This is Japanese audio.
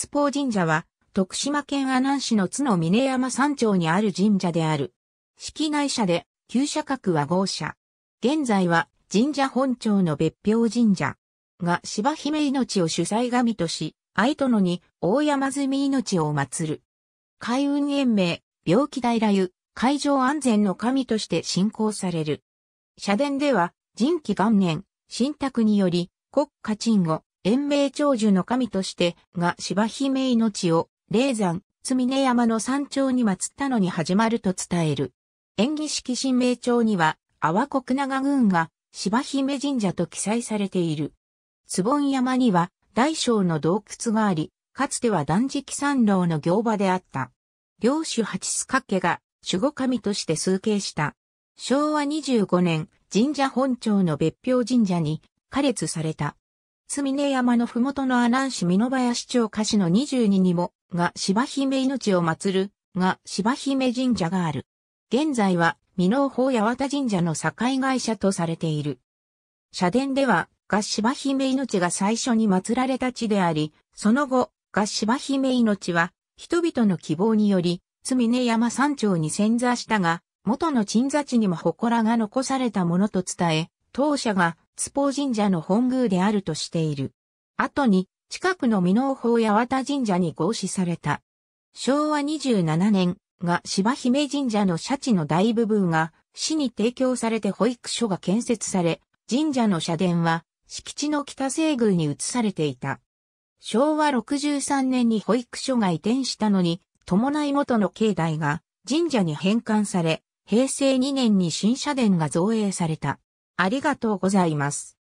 津法神社は、徳島県阿南市の津の峰山山頂にある神社である。式内社で、旧社格は豪社。現在は、神社本庁の別表神社。が芝姫命を主催神とし、愛殿に大山積命を祀る。海運延命、病気大来海上安全の神として信仰される。社殿では、人気元年、信託により、国家鎮護、延命長寿の神として、が芝姫命を、霊山、積峰山の山頂に祀ったのに始まると伝える。演技式神明帳には、阿波国長軍が、芝姫神社と記載されている。坪山には、大小の洞窟があり、かつては断食山郎の行場であった。領主八須掛家が、守護神として崇敬した。昭和25年、神社本庁の別表神社に、加列された。すみね山のふもとの阿南市美濃林町歌詞の22にも、が芝姫命を祀る、が芝姫神社がある。現在は、美濃法八幡神社の境会社とされている。社殿では、が芝姫命が最初に祀られた地であり、その後、が芝姫命は、人々の希望により、積根山山頂に潜座したが、元の鎮座地にも祠が残されたものと伝え、当社が津宝神社の本宮であるとしている。後に、近くの美濃法八幡神社に合祀された。昭和27年が芝姫神社の社地の大部分が市に提供されて保育所が建設され、神社の社殿は敷地の北西宮に移されていた。昭和63年に保育所が移転したのに、伴い元の境内が神社に返還され、平成2年に新社殿が造営された。ありがとうございます。